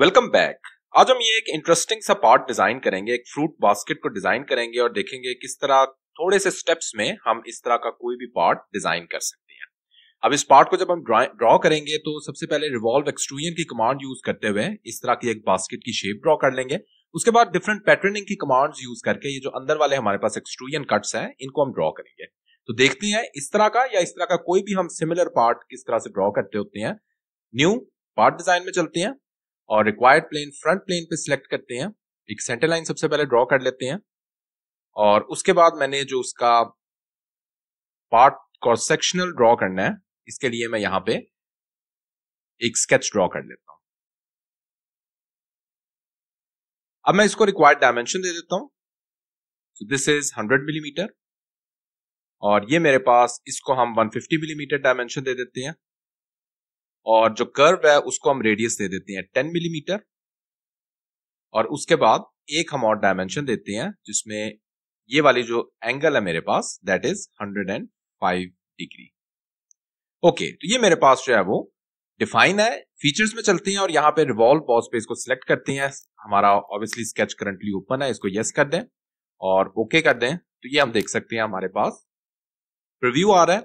Welcome back आज हम ये एक इंटरेस्टिंग सा पार्ट डिजाइन करेंगे एक फ्रूट बास्केट को डिजाइन करेंगे और देखेंगे किस तरह थोड़े से स्टेप्स में हम इस तरह का कोई भी पार्ट डिजाइन कर सकते हैं अब इस पार्ट को जब हम ड्रॉ करेंगे तो सबसे पहले रिवॉल्व एक्सट्रूजन की कमांड यूज करते हुए इस तरह की एक बास्केट की शेप ड्रॉ कर लेंगे उसके बाद डिफरेंट पैटर्निंग की कमांड यूज करके ये जो अंदर वाले हमारे पास एक्सट्रूजन कट्स हैं इनको हम ड्रॉ करेंगे तो देखते हैं इस तरह का या इस तरह का कोई भी हम सिमिलर पार्ट किस तरह से ड्रॉ करते होते हैं न्यू पार्ट डिजाइन में चलते हैं और रिक्वायर्ड प्लेन फ्रंट प्लेन पे सिलेक्ट करते हैं एक सेंटर लाइन सबसे पहले ड्रॉ कर लेते हैं और उसके बाद मैंने जो उसका पार्ट क्रॉस सेक्शनल ड्रॉ करना है इसके लिए मैं यहाँ पे एक स्केच ड्रॉ कर लेता हूं अब मैं इसको रिक्वायर्ड डायमेंशन दे देता हूं सो दिस इज 100 मिलीमीटर और ये मेरे पास इसको हम 150 मिलीमीटर डायमेंशन दे देते हैं और जो कर्व है उसको हम रेडियस दे देते हैं टेन मिलीमीटर और उसके बाद एक हम और डायमेंशन देते हैं जिसमें ये वाली जो एंगल है मेरे पास दैट इज 105 डिग्री ओके तो ये मेरे पास जो है वो डिफाइन है फीचर्स में चलते हैं और यहाँ पे रिवॉल्व बॉस पे इसको सिलेक्ट करते हैं हमारा ऑब्वियसली स्केच करंटली ओपन है इसको यस कर दें और ओके okay कर दें तो ये हम देख सकते हैं हमारे पास प्रिव्यू आ रहा है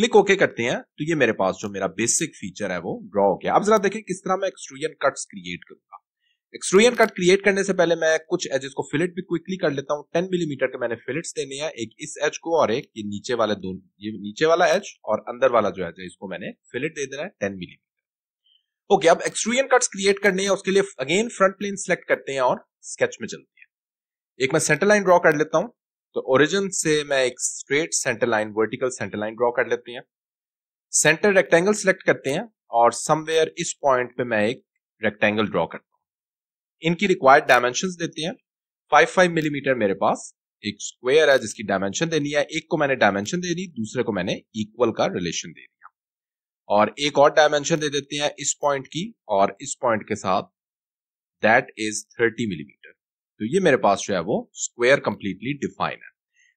क्लिक ओके करते हैं तो ये मेरे पास जो मेरा बेसिक फीचर है वो ड्रॉ हो गया अब जरा देखें किस तरह मैं एक्सट्रूजन कट्स क्रिएट करूंगा एक्सट्रूजन कट क्रिएट करने से पहले मैं कुछ एजेस को फिलेट भी क्विकली कर लेता हूँ टेन मिलीमीटर के मैंने फिलेट्स देने हैं एक इस एज को और एक ये नीचे वाले दो ये नीचे वाला एज और अंदर वाला जो एज है इसको मैंने फिलेट दे देना है टेन मिलीमीटर ओके अब एक्सट्रूजन कट्स क्रिएट करने हैं उसके लिए अगेन फ्रंट प्लेन सेलेक्ट करते हैं और स्केच में चलते हैं एक मैं सेंटर लाइन ड्रॉ कर लेता हूँ तो ओरिजिन से मैं एक straight centre line vertical centre line draw कर लेते हैं सेंटर रेक्टेंगल सेलेक्ट करते हैं और समवेयर इस पॉइंट पे मैं एक रेक्टेंगल ड्रॉ करता हूं इनकी रिक्वायर्ड डायमेंशन देते हैं फाइव फाइव मिलीमीटर मेरे पास एक स्क्वायर है जिसकी डायमेंशन देनी है एक को मैंने डायमेंशन दे दी दूसरे को मैंने इक्वल का रिलेशन दे दिया और एक और डायमेंशन दे देते हैं इस पॉइंट की और इस पॉइंट के साथ दैट इज थर्टी मिलीमीटर तो ये मेरे पास जो है वो स्क्वायर कंप्लीटली डिफाइन है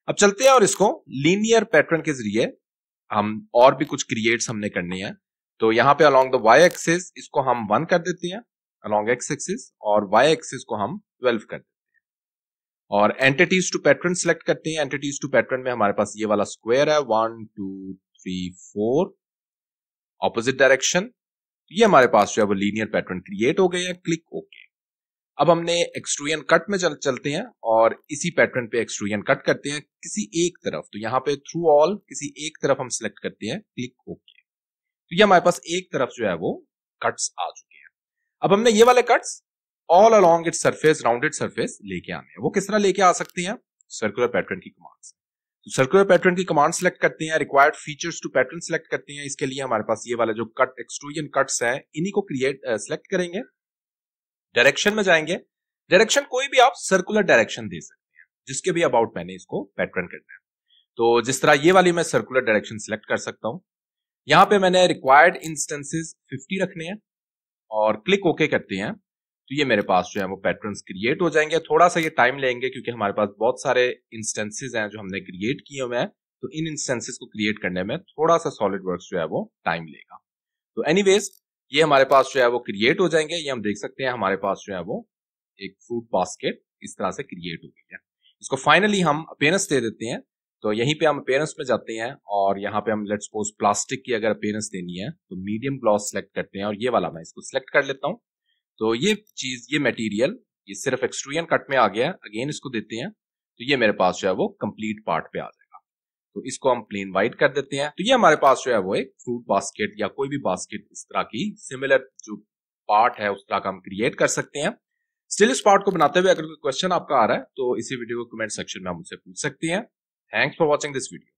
अब चलते हैं और इसको लीनियर पैटर्न के जरिए हम और भी कुछ क्रिएट्स हमने करनी है तो यहां पे अलोंग द वाई एक्सिस इसको हम वन कर देते हैं अलोंग एक्स एक्सिस और वाई एक्सिस को हम ट्वेल्व कर देते हैं और एंटिटीज टू पैटर्न सिलेक्ट करते हैं एंटिटीज टू पैटर्न में हमारे पास ये वाला स्क्वायर है one two three four opposite direction ये हमारे पास जो है वो लीनियर पैटर्न क्रिएट हो गए हैं क्लिक ओके okay. अब हमने एक्सट्रूजन कट में चल चलते हैं और इसी पैटर्न पे एक्सट्रूजन कट करते हैं किसी एक तरफ तो यहाँ पे थ्रू ऑल किसी एक तरफ हम सिलेक्ट करते हैं क्लिक ओके तो ये हमारे पास एक तरफ जो है वो कट्स आ चुके हैं अब हमने ये वाले cuts all along it surface rounded surface लेके आने हैं वो किस तरह लेके आ सकते हैं सर्कुलर पैटर्न की कमांड तो सर्कुलर पैटर्न की कमांड सिलेक्ट करते हैं required features to pattern select करते हैं इसके लिए हमारे पास ये वाला जो कट एक्सट्रूजन कट्स है इन्हीं को क्रिएट सिलेक्ट करेंगे डायरेक्शन में जाएंगे डायरेक्शन कोई भी आप सर्कुलर डायरेक्शन दे सकते हैं जिसके भी अबाउट मैंने इसको पैटर्न करना है तो जिस तरह ये वाली मैं सर्कुलर डायरेक्शन सिलेक्ट कर सकता हूं यहां पे मैंने रिक्वायर्ड इंस्टेंसेस 50 रखने हैं और क्लिक ओके okay करते हैं तो ये मेरे पास जो है वो पैटर्न क्रिएट हो जाएंगे थोड़ा सा ये टाइम लेंगे क्योंकि हमारे पास बहुत सारे इंस्टेंसेज हैं जो हमने क्रिएट किए हुए हैं तो इन इंस्टेंसेस को क्रिएट करने में थोड़ा सा सॉलिड वर्क जो है वो टाइम लेगा तो एनीवेज ये हमारे पास जो है वो क्रिएट हो जाएंगे ये हम देख सकते हैं हमारे पास जो है वो एक फ्रूट बास्केट इस तरह से क्रिएट हो गई है इसको फाइनली हम अपेयरेंस दे देते हैं तो यहीं पे हम अपेयरेंस में जाते हैं और यहाँ पे हम लेट सपोज प्लास्टिक की अगर अपेयरेंस देनी है तो मीडियम ग्लॉस सेलेक्ट करते हैं और ये वाला मैं इसको सिलेक्ट कर लेता हूँ तो ये चीज ये मटेरियल ये सिर्फ एक्सट्रूजन कट में आ गया अगेन इसको देते हैं तो ये मेरे पास जो है वो कंप्लीट पार्ट पे आ जाए तो इसको हम प्लेन व्हाइट कर देते हैं तो ये हमारे पास जो है वो एक फ्रूट बास्केट या कोई भी बास्केट इस तरह की सिमिलर जो पार्ट है उस तरह का हम क्रिएट कर सकते हैं स्टिल इस पार्ट को बनाते हुए अगर कोई क्वेश्चन आपका आ रहा है तो इसी वीडियो को कमेंट सेक्शन में हम उसे पूछ सकते हैं thanks for watching this video